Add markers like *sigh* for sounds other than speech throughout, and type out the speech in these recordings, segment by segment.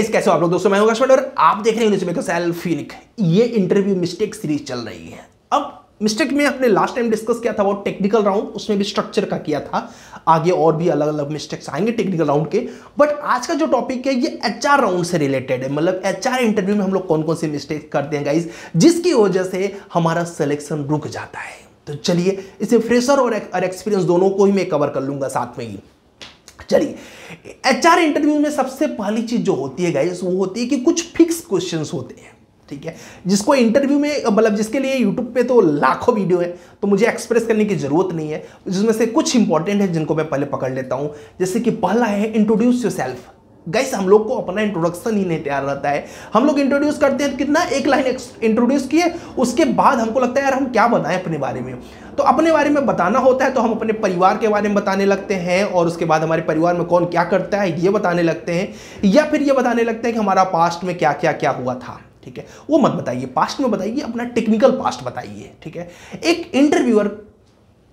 guys कैसे हो आप लोग दोस्तों मैं हूं और आप देख रहे हैं न्यूज़मेकर फिनिक ये इंटरव्यू मिस्टेक सीरीज चल रही है अब मिस्टेक में अपने लास्ट टाइम डिस्कस किया था वो टेक्निकल राउंड उसमें भी स्ट्रक्चर का किया था आगे और भी अलग अलग मिस्टेक्स आएंगे टेक्निकल राउंड के बट आज का जो टॉपिक है ये एचआर राउंड से रिलेटेड है मतलब एचआर इंटरव्यू में हम लोग कौन कौन से मिस्टेक करते हैं गाइज जिसकी वजह से हमारा सिलेक्शन रुक जाता है तो चलिए इसे फ्रेशर और एक्सपीरियंस दोनों को ही मैं कवर कर लूंगा साथ में ही चलिए एचआर इंटरव्यू में सबसे पहली चीज जो होती है गाइज वो होती है कि कुछ फिक्स क्वेश्चन होते हैं ठीक है जिसको इंटरव्यू में मतलब जिसके लिए यूट्यूब पे तो लाखों वीडियो है तो मुझे एक्सप्रेस करने की जरूरत नहीं है जिसमें से कुछ इंपॉर्टेंट है जिनको मैं पहले पकड़ लेता हूं जैसे कि पहला है इंट्रोड्यूस योर सेल्फ गैस हम लोग को अपना इंट्रोडक्शन ही नहीं तैयार रहता है हम लोग इंट्रोड्यूस करते हैं कितना एक लाइन इंट्रोड्यूस किए उसके बाद हमको लगता है यार हम क्या बताएं अपने बारे में तो अपने बारे में बताना होता है तो हम अपने परिवार के बारे में बताने लगते हैं और उसके बाद हमारे परिवार में कौन क्या करता है ये बताने लगते हैं या फिर ये बताने लगते हैं कि हमारा पास्ट में क्या क्या क्या हुआ था ठीक है वो मत बताइए पास्ट में बताइए अपना टेक्निकल पास्ट बताइए ठीक है एक इंटरव्यूअर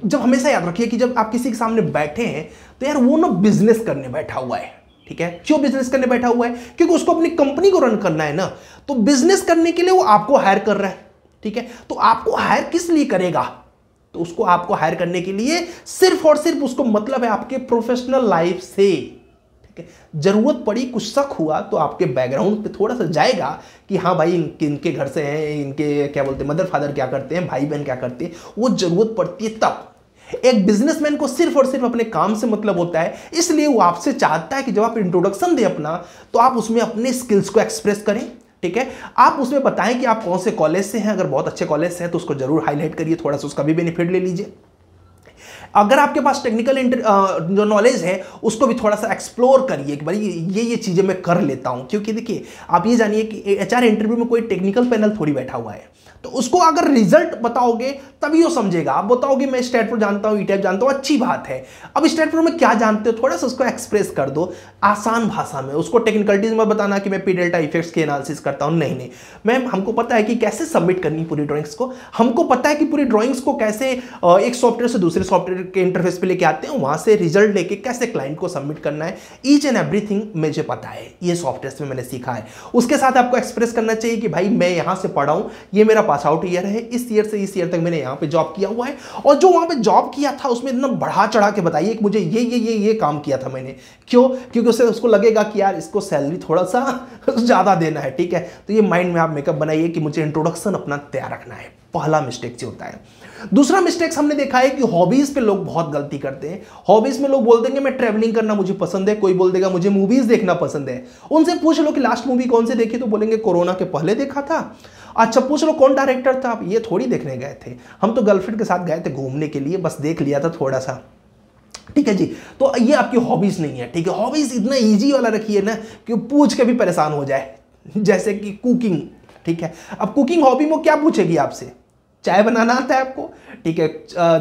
जब हमेशा याद रखिए कि जब आप किसी के सामने बैठे हैं तो यार वो ना बिजनेस करने बैठा हुआ है ठीक है क्यों बिजनेस करने बैठा हुआ है क्योंकि उसको अपनी कंपनी को रन करना है ना तो बिजनेस करने के लिए वो आपको हायर कर रहा है ठीक है तो आपको हायर किस लिए करेगा तो उसको आपको हायर करने के लिए सिर्फ और सिर्फ उसको मतलब है आपके प्रोफेशनल लाइफ से ठीक है जरूरत पड़ी कुछ शक हुआ तो आपके बैकग्राउंड पे थोड़ा सा जाएगा कि हाँ भाई इनके इनके घर से हैं इनके क्या बोलते हैं मदर फादर क्या करते हैं भाई बहन क्या करते हैं वो जरूरत पड़ती है तब एक बिजनेसमैन को सिर्फ और सिर्फ अपने काम से मतलब होता है इसलिए वो आपसे चाहता है कि जब आप इंट्रोडक्शन दें अपना तो आप उसमें अपने स्किल्स को एक्सप्रेस करें ठीक है आप उसमें बताएं कि आप कौन से कॉलेज से हैं अगर बहुत अच्छे कॉलेज से हैं तो उसको जरूर हाईलाइट करिए थोड़ा सा उसका भी बेनिफिट ले लीजिए अगर आपके पास टेक्निकल जो नॉलेज है उसको भी थोड़ा सा एक्सप्लोर करिए कि भाई ये ये चीज़ें मैं कर लेता हूँ क्योंकि देखिए आप ये जानिए कि एच इंटरव्यू में कोई टेक्निकल पैनल थोड़ी बैठा हुआ है तो उसको अगर रिजल्ट बताओगे तभी वो समझेगा आप बताओगे मैं स्टेट प्रो जानता हूँ ई e टाइप जानता हूँ अच्छी बात है अब स्टेट प्रो में क्या जानते हो थोड़ा सा उसको एक्सप्रेस कर दो आसान भाषा में उसको टेक्निकलिटीज में बताना कि मैं पी डेल्टा इफेक्ट्स की एनालिसिस करता हूँ नहीं नहीं मैम हमको पता है कि कैसे सबमिट करनी पूरी ड्रॉइंग्स को हमको पता है कि पूरी ड्रॉइंग्स को कैसे एक सॉफ्टवेयर से दूसरे सॉफ्टवेयर के इंटरफेस पे लेके आते हैं वहां से रिजल्ट लेके कैसे क्लाइंट को सबमिट करना है ईच एंड एवरीथिंग मुझे पता है ये सॉफ्टवेयर में मैंने सीखा है उसके साथ आपको एक्सप्रेस करना चाहिए कि भाई मैं यहां से पढ़ा ये मेरा पास आउट ईयर है इस ईयर से इस ईयर तक मैंने यहाँ पर जॉब किया हुआ है और जो वहाँ पर जॉब किया था उसमें इतना बढ़ा चढ़ा के बताइए कि मुझे ये ये ये ये काम किया था मैंने क्यों क्योंकि उससे उसको लगेगा कि यार इसको सैलरी थोड़ा सा *laughs* ज़्यादा देना है ठीक है तो ये माइंड में आप मेकअप बनाइए कि मुझे इंट्रोडक्शन अपना तैयार रखना है पहला मिस्टेक्स होता है दूसरा मिस्टेक्स हमने देखा है कि हॉबीज पे लोग बहुत गलती करते हैं हॉबीज में लोग बोल देंगे मैं ट्रेवलिंग करना मुझे पसंद है कोई बोल देगा मुझे मूवीज देखना पसंद है उनसे पूछ लो कि लास्ट मूवी कौन से देखी तो बोलेंगे कोरोना के पहले देखा था अच्छा पूछ लो कौन डायरेक्टर था आप ये थोड़ी देखने गए थे हम तो गर्लफ्रेंड के साथ गए थे घूमने के लिए बस देख लिया था थोड़ा सा ठीक है जी तो ये आपकी हॉबीज़ नहीं है ठीक है हॉबीज़ इतना ईजी वाला रखिए ना कि पूछ के भी परेशान हो जाए जैसे कि कुकिंग ठीक है अब कुकिंग हॉबी में क्या पूछेगी आपसे चाय बनाना आता है आपको ठीक है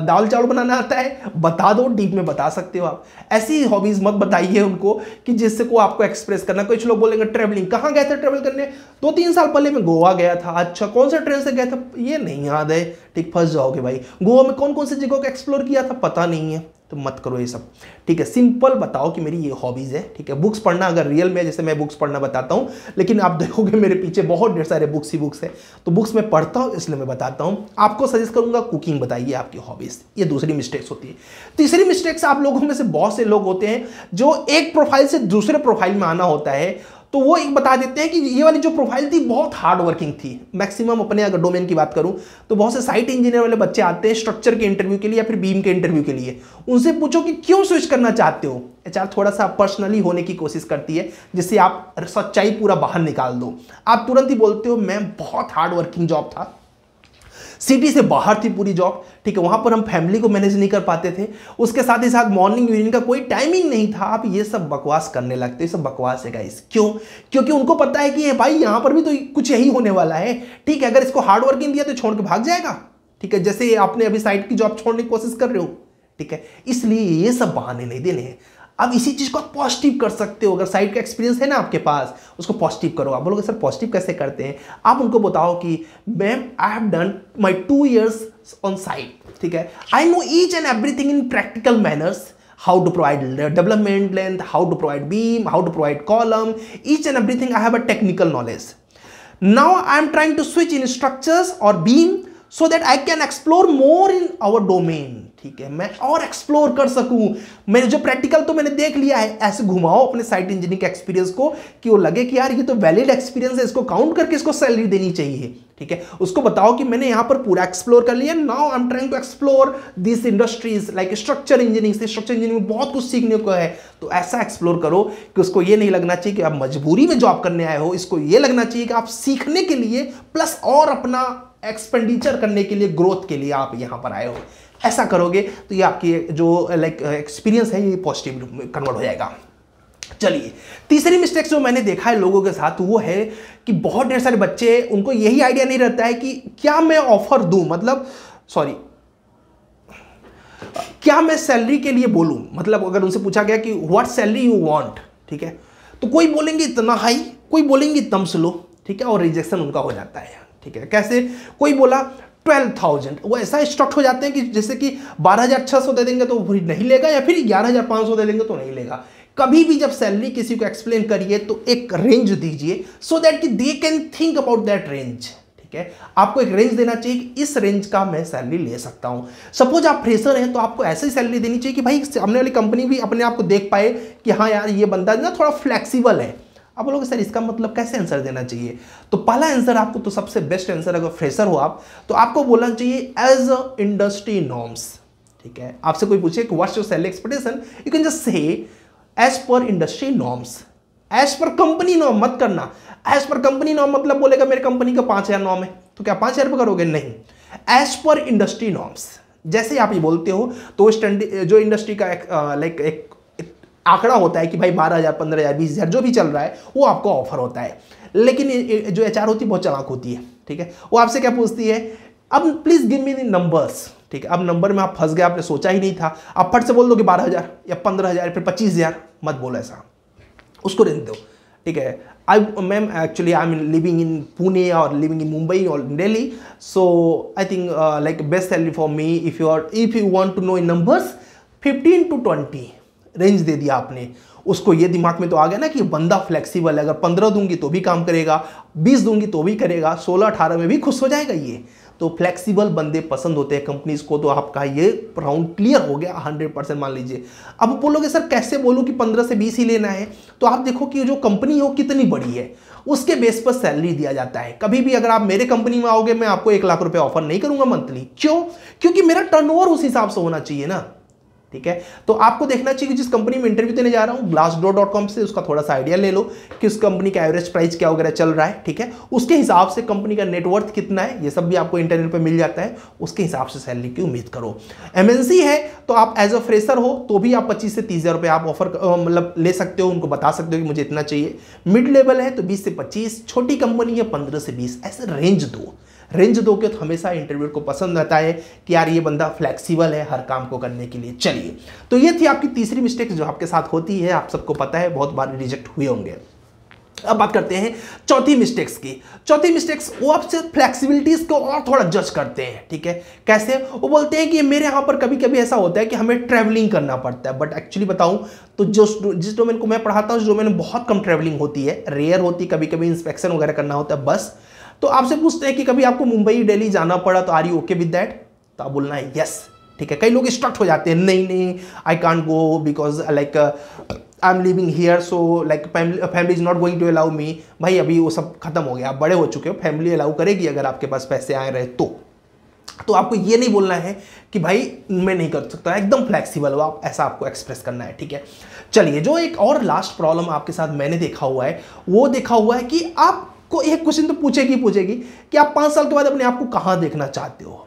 दाल चावल बनाना आता है बता दो डीप में बता सकते हो आप ऐसी हॉबीज़ मत बताइए उनको कि जिससे को आपको एक्सप्रेस करना कुछ लोग बोलेंगे ट्रेवलिंग कहाँ गए थे ट्रेवल करने दो तीन साल पहले मैं गोवा गया था अच्छा कौन सा ट्रेन से गया था ये नहीं याद है ठीक फंस जाओगे भाई गोवा में कौन कौन सी जगहों को एक्सप्लोर किया था पता नहीं है तो मत करो ये सब ठीक है सिंपल बताओ कि मेरी ये हॉबीज़ है ठीक है बुक्स पढ़ना अगर रियल में जैसे मैं बुक्स पढ़ना बताता हूँ लेकिन आप देखोगे मेरे पीछे बहुत ढेर सारे बुक्स ही बुक्स है तो बुक्स मैं पढ़ता हूँ इसलिए मैं बताता हूँ आपको सजेस्ट करूँगा कुकिंग बताइए आपकी हॉबीज़ ये दूसरी मिस्टेक्स होती है तीसरी मिस्टेक्स आप लोगों में से बहुत से लोग होते हैं जो एक प्रोफाइल से दूसरे प्रोफाइल में आना होता है तो वो एक बता देते हैं कि ये वाली जो प्रोफाइल थी बहुत हार्ड वर्किंग थी मैक्सिमम अपने अगर डोमेन की बात करूं तो बहुत से साइट इंजीनियर वाले बच्चे आते हैं स्ट्रक्चर के इंटरव्यू के लिए या फिर बीम के इंटरव्यू के लिए उनसे पूछो कि क्यों स्विच करना चाहते हो एचआर थोड़ा सा पर्सनली होने की कोशिश करती है जिससे आप सच्चाई पूरा बाहर निकाल दो आप तुरंत ही बोलते हो मैम बहुत हार्ड वर्किंग जॉब था सिटी से बाहर थी पूरी जॉब ठीक है वहाँ पर हम फैमिली को मैनेज नहीं कर पाते थे उसके साथ ही साथ मॉर्निंग इवनिंग का कोई टाइमिंग नहीं था आप ये सब बकवास करने लगते ये सब बकवास है गाइस क्यों क्योंकि उनको पता है कि ये भाई यहाँ पर भी तो कुछ यही होने वाला है ठीक है अगर इसको हार्ड वर्किंग दिया तो छोड़ के भाग जाएगा ठीक है जैसे आपने अभी साइड की जॉब छोड़ने की कोशिश कर रहे हो ठीक है इसलिए ये सब बहाने नहीं देने हैं आप इसी चीज़ को आप पॉजिटिव कर सकते हो अगर साइड का एक्सपीरियंस है ना आपके पास उसको पॉजिटिव करो आप बोलोगे सर पॉजिटिव कैसे करते हैं आप उनको बताओ कि ma'am I have done my two years on site ठीक है I know each and everything in practical manners how to provide development length how to provide beam how to provide column each and everything I have a technical knowledge now I am trying to switch in structures और beam so that I can explore more in our domain ठीक है मैं और explore कर सकूं मेरे जो practical तो मैंने देख लिया है ऐसे घुमाओ अपने साइट इंजीनियरिंग के एक्सपीरियंस को कि वो लगे कि यार ये तो वैलिड एक्सपीरियंस है इसको काउंट करके इसको सैलरी देनी चाहिए ठीक है उसको बताओ कि मैंने यहां पर पूरा एक्सप्लोर कर लिया now I am trying to explore this industries like structure engineering से स्ट्रक्चर इंजीनियरिंग में बहुत कुछ सीखने को है तो ऐसा एक्सप्लोर करो कि उसको ये नहीं लगना चाहिए कि आप मजबूरी में जॉब करने आए हो इसको ये लगना चाहिए कि आप सीखने के लिए प्लस और अपना एक्सपेंडिचर करने के लिए ग्रोथ के लिए आप यहाँ पर आए हो ऐसा करोगे तो ये आपकी जो लाइक एक्सपीरियंस है ये पॉजिटिव कन्वर्ट हो जाएगा चलिए तीसरी मिस्टेक्स जो मैंने देखा है लोगों के साथ वो है कि बहुत ढेर सारे बच्चे उनको यही आइडिया नहीं रहता है कि क्या मैं ऑफर दू मतलब सॉरी क्या मैं सैलरी के लिए बोलूं मतलब अगर उनसे पूछा गया कि व्हाट सैलरी यू वांट ठीक है तो कोई बोलेंगे इतना हाई कोई बोलेंगे इतना स्लो ठीक है और रिजेक्शन उनका हो जाता है ठीक है कैसे कोई बोला ट्वेल्व थाउजेंड वो ऐसा स्टॉक हो जाते हैं कि जैसे कि बारह हज़ार छह सौ दे देंगे तो फिर नहीं लेगा या फिर ग्यारह हज़ार पांच सौ दे देंगे तो नहीं लेगा कभी भी जब सैलरी किसी को एक्सप्लेन करिए तो एक रेंज दीजिए सो दैट कि they can think about that range ठीक है आपको एक रेंज देना चाहिए कि इस रेंज का मैं सैलरी ले सकता हूँ सपोज आप फ्रेशर हैं तो आपको ऐसी सैलरी देनी चाहिए कि भाई सामने वाली कंपनी भी अपने आप को देख पाए कि हाँ यार ये बंदा ना थोड़ा फ्लेक्सीबल है आप बोलोगे सर इसका मतलब कैसे आंसर देना चाहिए तो पहला आंसर आपको तो सबसे बेस्ट आंसर अगर फ्रेशर हो आप तो आपको बोलना चाहिए एज अ इंडस्ट्री नॉर्म्स ठीक है आपसे कोई पूछे what's your sale expectation you can just say as per industry norms as per company norm मत करना एज पर कंपनी नॉर्म मतलब बोलेगा मेरे कंपनी का पांच हज़ार नॉम है तो क्या पांच हज़ार रुपये करोगे नहीं एज पर इंडस्ट्री नॉर्म्स जैसे आप ये बोलते हो तो जो इंडस्ट्री का लाइक एक लाइक एक आंकड़ा होता है कि भाई बारह हज़ार पंद्रह हज़ार बीस हज़ार जो भी चल रहा है वो आपको ऑफर होता है लेकिन जो एच होती है बहुत चलाक होती है ठीक है वो आपसे क्या पूछती है अब please give me the numbers ठीक है अब नंबर में आप फंस गए आपने सोचा ही नहीं था आप फट से बोल दो कि बारह हज़ार या पंद्रह हज़ार फिर पच्चीस हज़ार मत बोलो ऐसा उसको रेंज दो ठीक है I ma'am actually I mean living in Pune और लिविंग इन मुंबई और Delhi so I think like best salary for me if you are if you want to know in numbers fifteen to twenty range दे दिया आपने उसको ये दिमाग में तो आ गया ना कि बंदा फ्लेक्सिबल है अगर पंद्रह दूंगी तो भी काम करेगा बीस दूंगी तो भी करेगा सोलह अठारह में भी खुश हो जाएगा ये तो फ्लेक्सिबल बंदे पसंद होते हैं कंपनीज को तो आपका ये राउंड क्लियर हो गया हंड्रेड परसेंट मान लीजिए अब बोलोगे सर कैसे बोलूँ कि पंद्रह से बीस ही लेना है तो आप देखो कि जो कंपनी हो कितनी बड़ी है उसके बेस पर सैलरी दिया जाता है कभी भी अगर आप मेरे कंपनी में आओगे मैं आपको एक लाख रुपये ऑफर नहीं करूंगा मंथली क्यों क्योंकि मेरा टर्न उस हिसाब से होना चाहिए ना ठीक है तो आपको देखना चाहिए कि जिस कंपनी में इंटरव्यू देने जा रहा हूं ग्लास डॉट कॉम से उसका थोड़ा सा आइडिया ले लो कि उस कंपनी का एवरेज प्राइस क्या वगैरह चल रहा है ठीक है उसके हिसाब से कंपनी का नेटवर्थ कितना है ये सब भी आपको इंटरनेट पर मिल जाता है उसके हिसाब से सैलरी की उम्मीद करो एमएनसी है तो आप एज अ फ्रेशर हो तो भी आप पच्चीस से तीस हज़ार आप ऑफर मतलब ले सकते हो उनको बता सकते हो कि मुझे इतना चाहिए मिड लेवल है तो बीस से पच्चीस छोटी कंपनी है पंद्रह से बीस ऐसे रेंज दो रेंज दोगे तो हमेशा इंटरव्यू को पसंद आता है कि यार ये बंदा फ्लेक्सिबल है हर काम को करने के लिए चलिए तो ये थी आपकी तीसरी मिस्टेक जो आपके साथ होती है आप सबको पता है बहुत बार रिजेक्ट हुए होंगे अब बात करते हैं चौथी मिस्टेक्स की चौथी मिस्टेक्स वो आपसे फ्लेक्सिबिलिटीज को और थोड़ा जज करते हैं ठीक है कैसे वो बोलते हैं कि मेरे यहाँ पर कभी कभी ऐसा होता है कि हमें ट्रैवलिंग करना पड़ता है बट एक्चुअली बताऊँ तो जो जिस डोमेन को मैं पढ़ाता हूँ उस डोमेन में बहुत कम ट्रैवलिंग होती है रेयर होती कभी कभी इंस्पेक्शन वगैरह करना होता है बस तो आपसे पूछते हैं कि कभी आपको मुंबई दिल्ली जाना पड़ा तो are you okay with that तो आप बोलना है यस ठीक है कई लोग स्ट्रक्ट हो जाते हैं नहीं नहीं I can't go because like I am living here so like family is not going to allow me भाई अभी वो सब खत्म हो गया आप बड़े हो चुके हो फैमिली अलाउ करेगी अगर आपके पास पैसे आए रहे तो तो आपको ये नहीं बोलना है कि भाई मैं नहीं कर सकता एकदम फ्लेक्सिबल हो आप ऐसा आपको एक्सप्रेस करना है ठीक है चलिए जो एक और लास्ट प्रॉब्लम आपके साथ मैंने देखा हुआ है वो देखा हुआ है कि आप आपको एक क्वेश्चन तो पूछेगी पूछेगी कि आप पाँच साल के बाद अपने आप को कहाँ देखना चाहते हो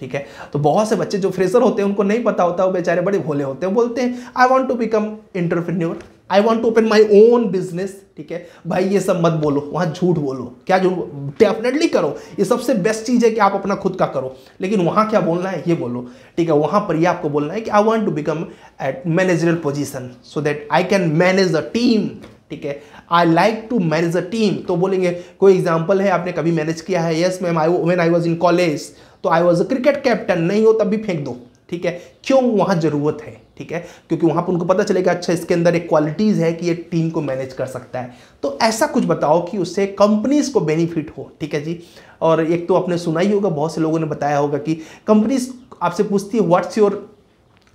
ठीक है तो बहुत से बच्चे जो फ्रेशर होते हैं उनको नहीं पता होता वो बेचारे बड़े भोले होते हैं बोलते हैं I want to become entrepreneur I want to open my own business ठीक है भाई ये सब मत बोलो वहाँ झूठ बोलो क्या झूठ डेफिनेटली करो ये सबसे बेस्ट चीज़ है कि आप अपना खुद का करो लेकिन वहाँ क्या बोलना है ये बोलो ठीक है वहाँ पर ये आपको बोलना है कि I want to become at managerial position so that I can manage a team ठीक है I like to manage a team तो बोलेंगे कोई एग्जाम्पल है आपने कभी मैनेज किया है yes ma'am I when I was in college तो I was a cricket captain नहीं हो तब भी फेंक दो ठीक है क्यों वहाँ ज़रूरत है ठीक है क्योंकि वहाँ पर उनको पता चलेगा अच्छा इसके अंदर एक क्वालिटीज़ है कि ये टीम को मैनेज कर सकता है तो ऐसा कुछ बताओ कि उससे कंपनीज़ को बेनिफिट हो ठीक है जी और एक तो आपने सुना ही होगा बहुत से लोगों ने बताया होगा कि कंपनीज आपसे पूछती है व्हाट्स योर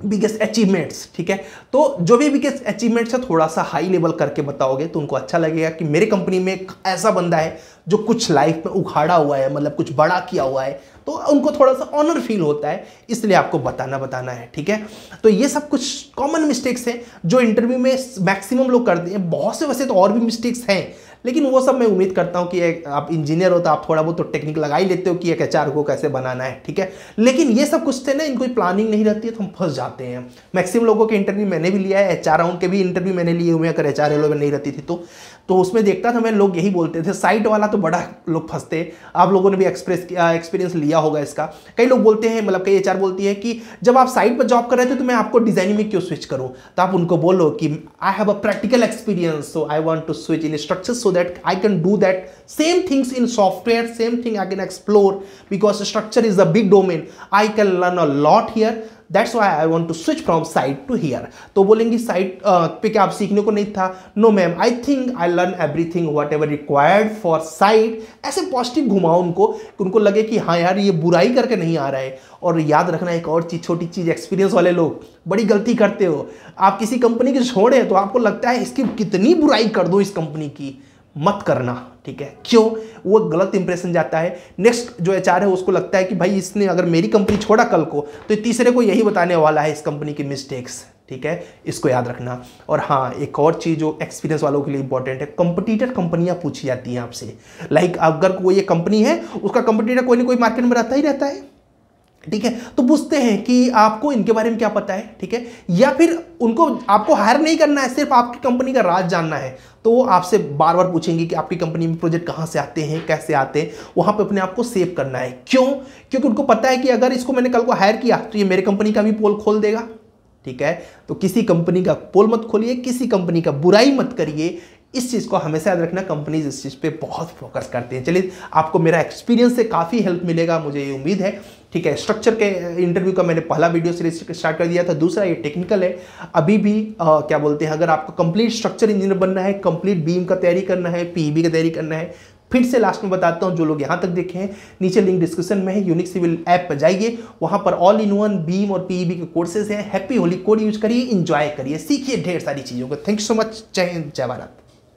बिगेस्ट अचीवमेंट्स ठीक है तो जो भी बिगेस्ट अचीवमेंट्स है थोड़ा सा हाई लेवल करके बताओगे तो उनको अच्छा लगेगा कि मेरे कंपनी में एक ऐसा बंदा है जो कुछ लाइफ में उखाड़ा हुआ है मतलब कुछ बड़ा किया हुआ है तो उनको थोड़ा सा ऑनर फील होता है इसलिए आपको बताना बताना है ठीक है तो ये सब कुछ कॉमन मिस्टेक्स हैं जो इंटरव्यू में मैक्सिमम लोग करते हैं बहुत से वैसे तो और भी मिस्टेक्स हैं लेकिन वो सब मैं उम्मीद करता हूँ कि आप इंजीनियर हो तो आप थोड़ा बहुत तो टेक्निक लगा ही लेते हो कि एक एच को कैसे बनाना है ठीक है लेकिन ये सब कुछ थे ना इनको प्लानिंग नहीं रहती है तो हम फंस जाते हैं मैक्सिमम लोगों के इंटरव्यू मैंने भी लिया है एच आर के भी इंटरव्यू मैंने लिए हुए अगर एच आर नहीं रहती थी तो तो उसमें देखता था मैं लोग यही बोलते थे साइट वाला तो बड़ा लोग फंसते आप लोगों ने भी एक्सप्रेस एक्सपीरियंस लिया होगा इसका कई लोग बोलते हैं मतलब कई एच बोलती है कि जब आप साइट पर जॉब कर रहे थे तो मैं आपको डिजाइनिंग में क्यों स्विच करूँ तो आप उनको बोलो कि I have a practical experience so I want to switch in structure so that I can do that same things in software same thing I can explore because structure is a big domain I can learn a lot here that's why I want to switch from site to here तो बोलेंगी site पे क्या आप सीखने को नहीं था no ma'am I think I learn everything whatever required for site ऐसे पॉजिटिव घुमाओ उनको कि उनको लगे कि हाँ यार ये बुराई करके नहीं आ रहा है और याद रखना एक और चीज़ छोटी चीज़ एक्सपीरियंस वाले लोग बड़ी गलती करते हो आप किसी कंपनी के छोड़े तो आपको लगता है इसकी कितनी बुराई कर दो इस कंपनी की मत करना ठीक है क्यों वो गलत इंप्रेशन जाता है नेक्स्ट जो एच है उसको लगता है कि भाई इसने अगर मेरी कंपनी छोड़ा कल को तो तीसरे को यही बताने वाला है इस कंपनी की मिस्टेक्स ठीक है इसको याद रखना और हाँ एक और चीज़ जो एक्सपीरियंस वालों के लिए इंपॉर्टेंट है कंपटीटर कंपनियां पूछी जाती हैं आपसे लाइक अगर कोई ये कंपनी है उसका कंपटीटर कोई ना कोई मार्केट में रहता ही रहता है ठीक है तो पूछते हैं कि आपको इनके बारे में क्या पता है ठीक है या फिर उनको आपको हायर नहीं करना है सिर्फ आपकी कंपनी का राज जानना है तो वो आपसे बार बार पूछेंगे कि आपकी कंपनी में प्रोजेक्ट कहाँ से आते हैं कैसे आते हैं वहाँ पे अपने आप को सेव करना है क्यों क्योंकि उनको पता है कि अगर इसको मैंने कल को हायर किया तो ये मेरे कंपनी का भी पोल खोल देगा ठीक है तो किसी कंपनी का पोल मत खोलिए किसी कंपनी का बुराई मत करिए इस चीज़ को हमेशा याद रखना कंपनीज इस चीज़ पे बहुत फोकस करती हैं चलिए आपको मेरा एक्सपीरियंस से काफ़ी हेल्प मिलेगा मुझे ये उम्मीद है ठीक है स्ट्रक्चर के इंटरव्यू uh, का मैंने पहला वीडियो सीरीज स्टार्ट कर दिया था दूसरा ये टेक्निकल है अभी भी आ, uh, क्या बोलते हैं अगर आपको कंप्लीट स्ट्रक्चर इंजीनियर बनना है कंप्लीट बीम का तैयारी करना है पी e का तैयारी करना है फिर से लास्ट में बताता हूँ जो लोग यहाँ तक देखे हैं नीचे लिंक डिस्क्रिप्शन में है यूनिक सिविल ऐप पर जाइए वहाँ पर ऑल इन वन बीम और पीईबी e के कोर्सेज हैं हैप्पी होली कोड यूज करिए इंजॉय करिए सीखिए ढेर सारी चीज़ों को थैंक यू सो मच जय हिंद जय भारत